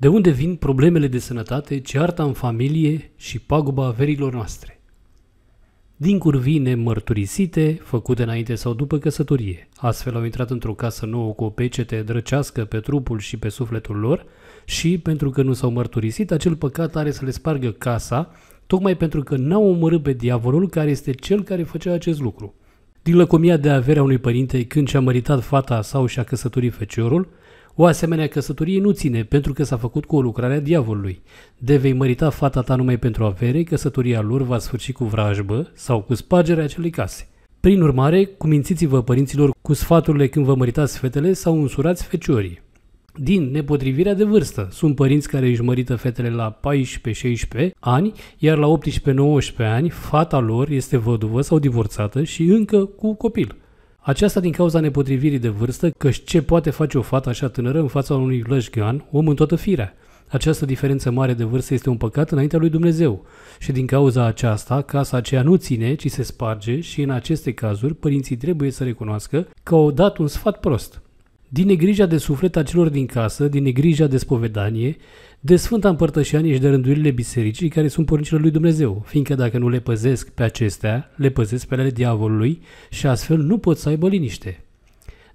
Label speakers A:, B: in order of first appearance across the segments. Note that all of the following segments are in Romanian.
A: De unde vin problemele de sănătate, cearta în familie și paguba averilor noastre? Din curvine mărturisite, făcute înainte sau după căsătorie. Astfel au intrat într-o casă nouă cu o pecete drăcească pe trupul și pe sufletul lor și, pentru că nu s-au mărturisit, acel păcat are să le spargă casa, tocmai pentru că n-au omorât pe diavolul care este cel care făcea acest lucru. Din lăcomia de averea unui părinte când și-a măritat fata sau și-a căsătorit feciorul, o asemenea căsătorie nu ține, pentru că s-a făcut cu o lucrare a diavolului. De vei mărita fata ta numai pentru avere, căsătoria lor va sfârși cu vrajbă sau cu spargerea acelei case. Prin urmare, cumințiți-vă părinților cu sfaturile când vă măritați fetele sau însurați feciorii. Din nepotrivirea de vârstă, sunt părinți care își mărită fetele la 14-16 ani, iar la 18-19 ani fata lor este văduvă sau divorțată și încă cu copil. Aceasta din cauza nepotrivirii de vârstă, că ce poate face o fată așa tânără în fața unui lășgan, om în toată firea? Această diferență mare de vârstă este un păcat înaintea lui Dumnezeu și din cauza aceasta, casa aceea nu ține, ci se sparge și în aceste cazuri părinții trebuie să recunoască că au dat un sfat prost din negrija de suflet a celor din casă, din negrija de spovedanie, de Sfânta Împărtășanie și de rânduirile bisericii care sunt poruncile lui Dumnezeu, fiindcă dacă nu le păzesc pe acestea, le păzesc pe ale diavolului și astfel nu pot să aibă liniște.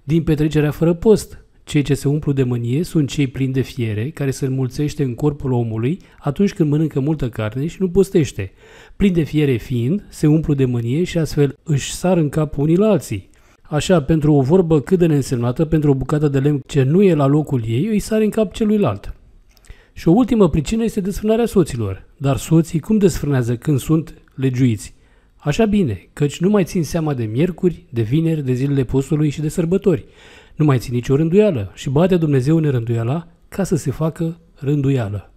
A: Din petrecerea fără post, cei ce se umplu de mânie sunt cei plini de fiere, care se înmulțește în corpul omului atunci când mănâncă multă carne și nu postește. Plin de fiere fiind, se umplu de mânie și astfel își sar în cap unii la alții. Așa, pentru o vorbă cât de neînsemnată, pentru o bucată de lemn ce nu e la locul ei, îi sare în cap celuilalt. Și o ultimă pricină este desfrânarea soților. Dar soții cum desfrânează când sunt legiuiți? Așa bine, căci nu mai țin seama de miercuri, de vineri, de zilele postului și de sărbători. Nu mai țin nicio rânduială și bate Dumnezeu nerânduiala ca să se facă rânduială.